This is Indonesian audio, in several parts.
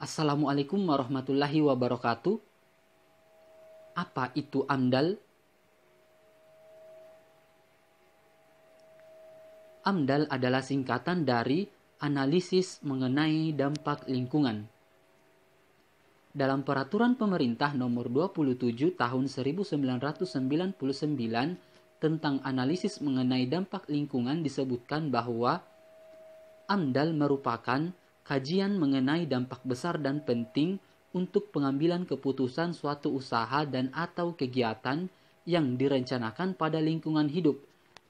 Assalamualaikum warahmatullahi wabarakatuh. Apa itu amdal? Amdal adalah singkatan dari analisis mengenai dampak lingkungan. Dalam peraturan pemerintah nomor 27 tahun 1999 tentang analisis mengenai dampak lingkungan disebutkan bahwa amdal merupakan kajian mengenai dampak besar dan penting untuk pengambilan keputusan suatu usaha dan atau kegiatan yang direncanakan pada lingkungan hidup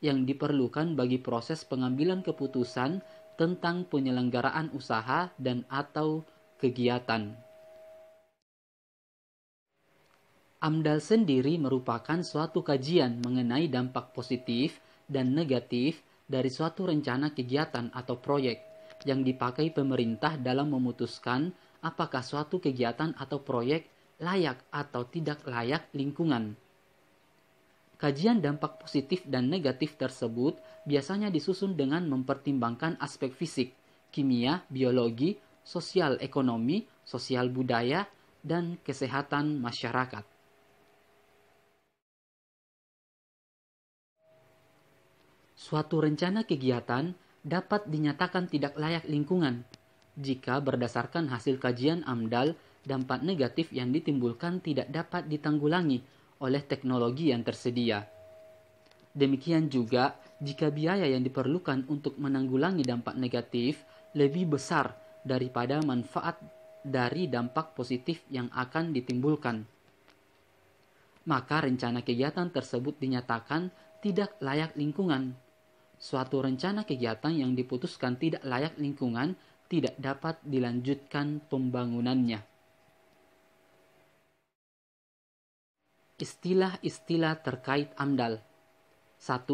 yang diperlukan bagi proses pengambilan keputusan tentang penyelenggaraan usaha dan atau kegiatan. AMDAL sendiri merupakan suatu kajian mengenai dampak positif dan negatif dari suatu rencana kegiatan atau proyek yang dipakai pemerintah dalam memutuskan apakah suatu kegiatan atau proyek layak atau tidak layak lingkungan. Kajian dampak positif dan negatif tersebut biasanya disusun dengan mempertimbangkan aspek fisik, kimia, biologi, sosial ekonomi, sosial budaya, dan kesehatan masyarakat. Suatu rencana kegiatan dapat dinyatakan tidak layak lingkungan jika berdasarkan hasil kajian AMDAL dampak negatif yang ditimbulkan tidak dapat ditanggulangi oleh teknologi yang tersedia. Demikian juga jika biaya yang diperlukan untuk menanggulangi dampak negatif lebih besar daripada manfaat dari dampak positif yang akan ditimbulkan. Maka rencana kegiatan tersebut dinyatakan tidak layak lingkungan suatu rencana kegiatan yang diputuskan tidak layak lingkungan tidak dapat dilanjutkan pembangunannya. Istilah-istilah terkait AMDAL 1.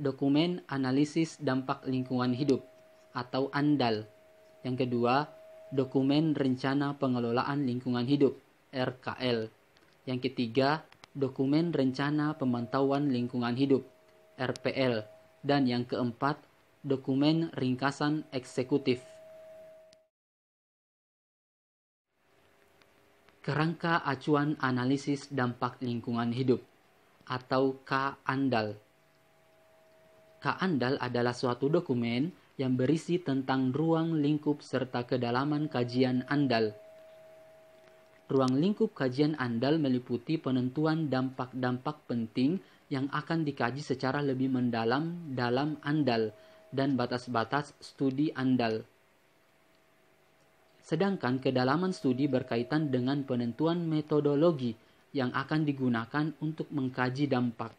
Dokumen Analisis Dampak Lingkungan Hidup atau ANDAL Yang kedua, Dokumen Rencana Pengelolaan Lingkungan Hidup RKL Yang ketiga, Dokumen Rencana Pemantauan Lingkungan Hidup RPL dan yang keempat, dokumen ringkasan eksekutif. Kerangka acuan analisis dampak lingkungan hidup atau Kandal Kandal adalah suatu dokumen yang berisi tentang ruang lingkup serta kedalaman kajian andal ruang lingkup kajian andal meliputi penentuan dampak-dampak penting yang akan dikaji secara lebih mendalam dalam andal dan batas-batas studi andal. Sedangkan kedalaman studi berkaitan dengan penentuan metodologi yang akan digunakan untuk mengkaji dampak.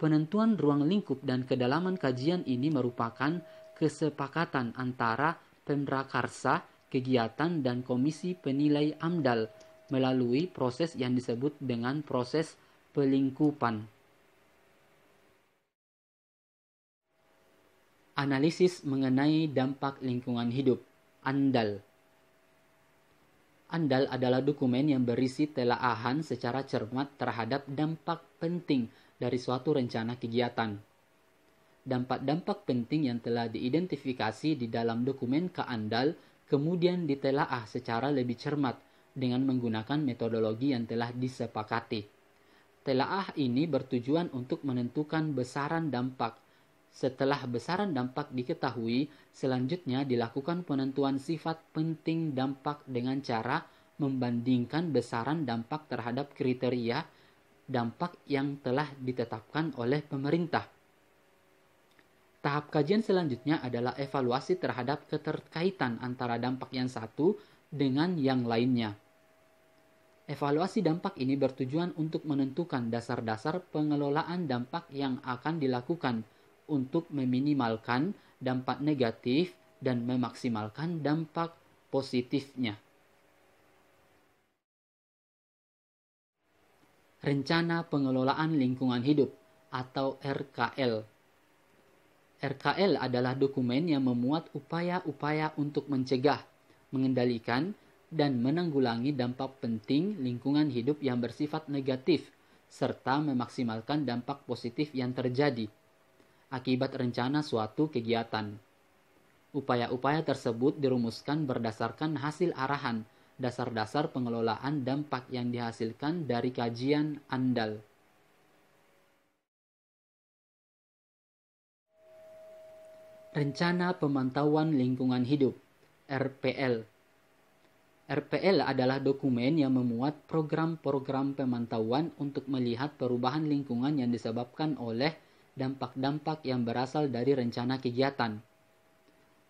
Penentuan ruang lingkup dan kedalaman kajian ini merupakan kesepakatan antara Pemrakarsa kegiatan dan komisi penilai AMDAL melalui proses yang disebut dengan proses pelingkupan. Analisis mengenai dampak lingkungan hidup AMDAL. ANDAL adalah dokumen yang berisi telaahan secara cermat terhadap dampak penting dari suatu rencana kegiatan. Dampak-dampak penting yang telah diidentifikasi di dalam dokumen ke ANDAL kemudian ditelaah secara lebih cermat dengan menggunakan metodologi yang telah disepakati. Telaah ini bertujuan untuk menentukan besaran dampak. Setelah besaran dampak diketahui, selanjutnya dilakukan penentuan sifat penting dampak dengan cara membandingkan besaran dampak terhadap kriteria dampak yang telah ditetapkan oleh pemerintah. Tahap kajian selanjutnya adalah evaluasi terhadap keterkaitan antara dampak yang satu dengan yang lainnya. Evaluasi dampak ini bertujuan untuk menentukan dasar-dasar pengelolaan dampak yang akan dilakukan untuk meminimalkan dampak negatif dan memaksimalkan dampak positifnya. Rencana Pengelolaan Lingkungan Hidup atau RKL RKL adalah dokumen yang memuat upaya-upaya untuk mencegah, mengendalikan, dan menanggulangi dampak penting lingkungan hidup yang bersifat negatif, serta memaksimalkan dampak positif yang terjadi akibat rencana suatu kegiatan. Upaya-upaya tersebut dirumuskan berdasarkan hasil arahan, dasar-dasar pengelolaan dampak yang dihasilkan dari kajian andal. Rencana Pemantauan Lingkungan Hidup RPL RPL adalah dokumen yang memuat program-program pemantauan untuk melihat perubahan lingkungan yang disebabkan oleh dampak-dampak yang berasal dari rencana kegiatan.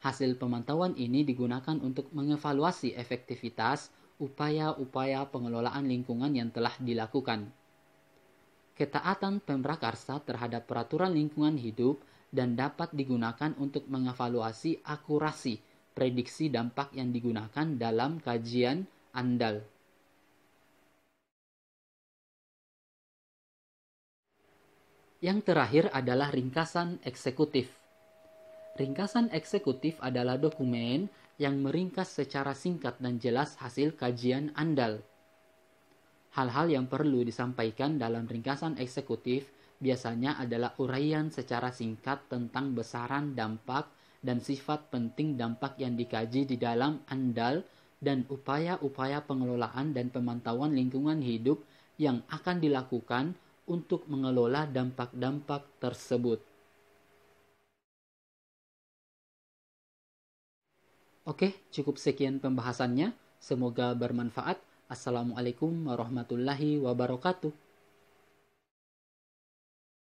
Hasil pemantauan ini digunakan untuk mengevaluasi efektivitas upaya-upaya pengelolaan lingkungan yang telah dilakukan. Ketaatan pemrakarsa terhadap peraturan lingkungan hidup – dan dapat digunakan untuk mengevaluasi akurasi prediksi dampak yang digunakan dalam kajian andal. Yang terakhir adalah ringkasan eksekutif. Ringkasan eksekutif adalah dokumen yang meringkas secara singkat dan jelas hasil kajian andal. Hal-hal yang perlu disampaikan dalam ringkasan eksekutif biasanya adalah uraian secara singkat tentang besaran dampak dan sifat penting dampak yang dikaji di dalam andal dan upaya-upaya pengelolaan dan pemantauan lingkungan hidup yang akan dilakukan untuk mengelola dampak-dampak tersebut. Oke, cukup sekian pembahasannya. Semoga bermanfaat. Assalamualaikum warahmatullahi wabarakatuh.